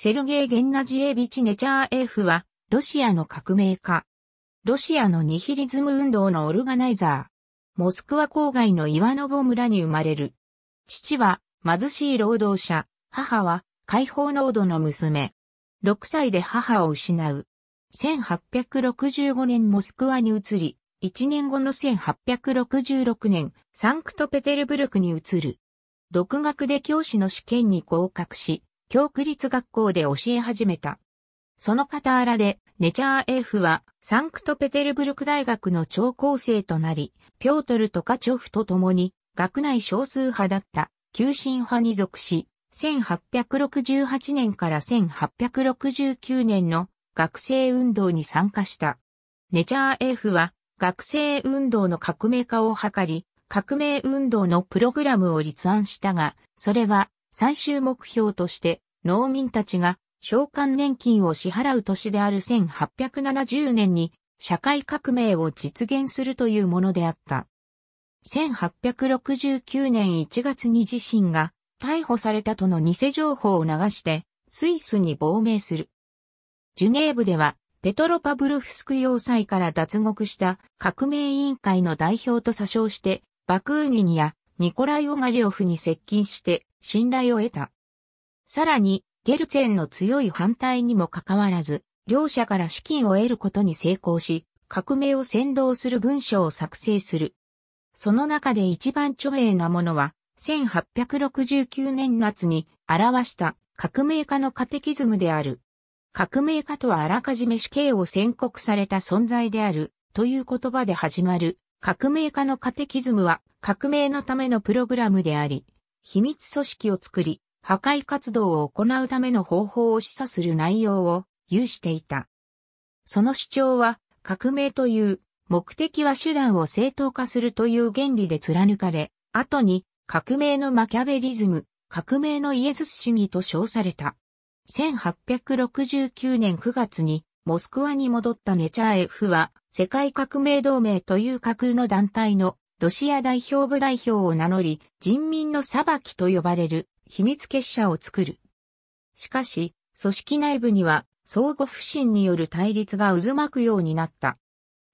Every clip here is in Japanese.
セルゲイ・ゲンナジエビチ・ネチャーエフは、ロシアの革命家。ロシアのニヒリズム運動のオルガナイザー。モスクワ郊外のイワノボ村に生まれる。父は貧しい労働者、母は解放濃度の娘。6歳で母を失う。1865年モスクワに移り、1年後の1866年、サンクトペテルブルクに移る。独学で教師の試験に合格し、教区立学校で教え始めた。その傍らで、ネチャーエフは、サンクトペテルブルク大学の超高生となり、ピョートルとカチョフと共に、学内少数派だった、急進派に属し、1868年から1869年の学生運動に参加した。ネチャーエフは、学生運動の革命化を図り、革命運動のプログラムを立案したが、それは最終目標として農民たちが償還年金を支払う年である1870年に社会革命を実現するというものであった。1869年1月に自身が逮捕されたとの偽情報を流してスイスに亡命する。ジュネーブではペトロパブルフスク要塞から脱獄した革命委員会の代表と詐称してバクーニニやニコライ・オガリオフに接近して信頼を得た。さらに、ゲルツェンの強い反対にもかかわらず、両者から資金を得ることに成功し、革命を先導する文書を作成する。その中で一番著名なものは、1869年夏に表した革命家のカテキズムである。革命家とはあらかじめ死刑を宣告された存在であるという言葉で始まる革命家のカテキズムは革命のためのプログラムであり、秘密組織を作り、破壊活動を行うための方法を示唆する内容を有していた。その主張は、革命という、目的は手段を正当化するという原理で貫かれ、後に、革命のマキャベリズム、革命のイエズス主義と称された。1869年9月に、モスクワに戻ったネチャーエフは、世界革命同盟という架空の団体のロシア代表部代表を名乗り、人民の裁きと呼ばれる秘密結社を作る。しかし、組織内部には相互不信による対立が渦巻くようになった。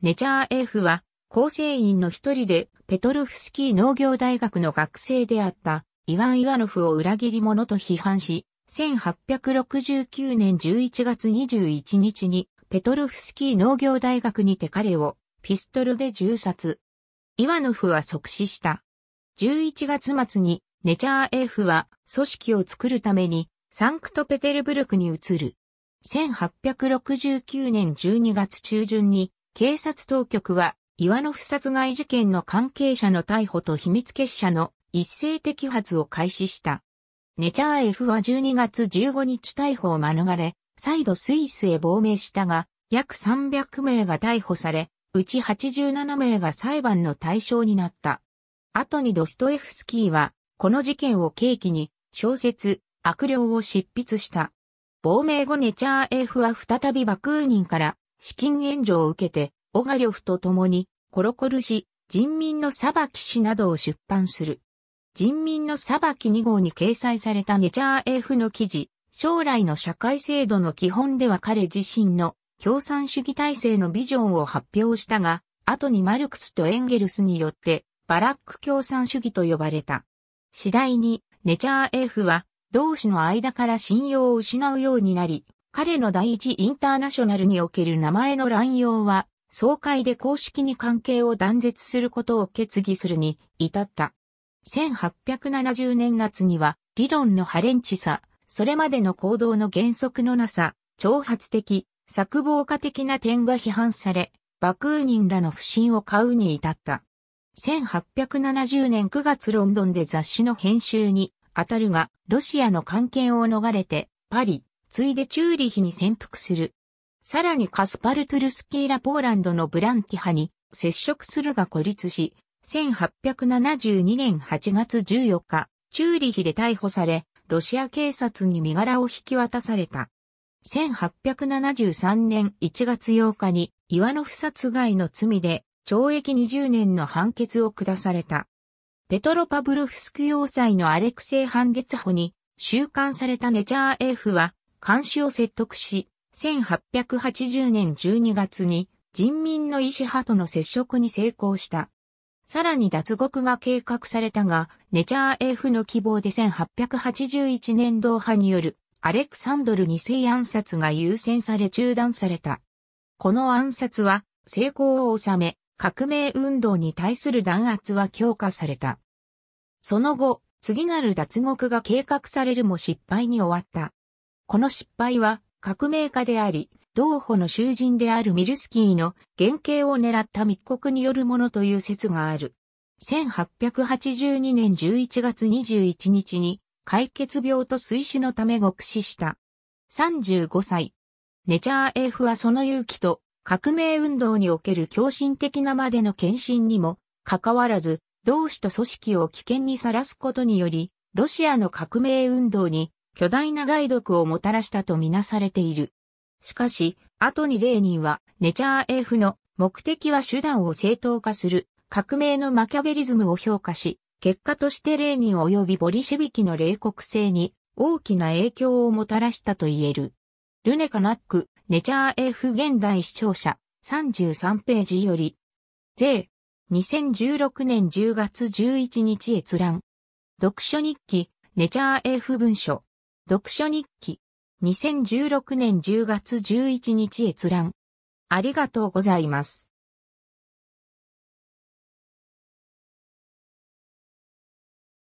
ネチャーエーフは、構成員の一人で、ペトルフスキー農業大学の学生であった、イワン・イワノフを裏切り者と批判し、1869年11月21日に、ペトルフスキー農業大学にて彼を、ピストルで銃殺。イワノフは即死した。11月末にネチャーエフは組織を作るためにサンクトペテルブルクに移る。1869年12月中旬に警察当局はイワノフ殺害事件の関係者の逮捕と秘密結社の一斉摘発を開始した。ネチャーエフは12月15日逮捕を免れ、再度スイスへ亡命したが、約300名が逮捕され、うち87名が裁判の対象になった。後にドストエフスキーは、この事件を契機に、小説、悪霊を執筆した。亡命後ネチャーエフは再び爆クーニンから資金援助を受けて、オガリョフと共に、コロコル氏、人民の裁き氏などを出版する。人民の裁き2号に掲載されたネチャーエフの記事、将来の社会制度の基本では彼自身の共産主義体制のビジョンを発表したが、後にマルクスとエンゲルスによってバラック共産主義と呼ばれた。次第にネチャーエフは同志の間から信用を失うようになり、彼の第一インターナショナルにおける名前の乱用は、総会で公式に関係を断絶することを決議するに至った。1870年夏には理論のハレンチさ、それまでの行動の原則のなさ、挑発的、作望家的な点が批判され、バクーニンらの不信を買うに至った。1870年9月ロンドンで雑誌の編集に当たるが、ロシアの関係を逃れて、パリ、ついでチューリヒに潜伏する。さらにカスパル・トゥルスキーラ・ポーランドのブランティ派に接触するが孤立し、1872年8月14日、チューリヒで逮捕され、ロシア警察に身柄を引き渡された。1873年1月8日に岩の不殺害の罪で懲役20年の判決を下された。ペトロパブロフスク要塞のアレクセイ・半月ゲに収監されたネチャーエーフは監視を説得し、1880年12月に人民の意志派との接触に成功した。さらに脱獄が計画されたが、ネチャーエーフの希望で1881年同派によるアレクサンドル二世暗殺が優先され中断された。この暗殺は成功を収め、革命運動に対する弾圧は強化された。その後、次なる脱獄が計画されるも失敗に終わった。この失敗は革命家であり、同歩の囚人であるミルスキーの原型を狙った密告によるものという説がある。1882年11月21日に解決病と水死のため獄死した。35歳。ネチャー F はその勇気と革命運動における狂信的なまでの献身にも、かかわらず、同志と組織を危険にさらすことにより、ロシアの革命運動に巨大な害毒をもたらしたとみなされている。しかし、後にレーニンは、ネチャー F の目的は手段を正当化する革命のマキャベリズムを評価し、結果としてレーニン及びボリシェビキの冷酷性に大きな影響をもたらしたと言える。ルネカナック、ネチャー F 現代視聴者、33ページより、税、2016年10月11日閲覧、読書日記、ネチャー F 文書、読書日記、2016年10月11日閲覧。ありがとうございます。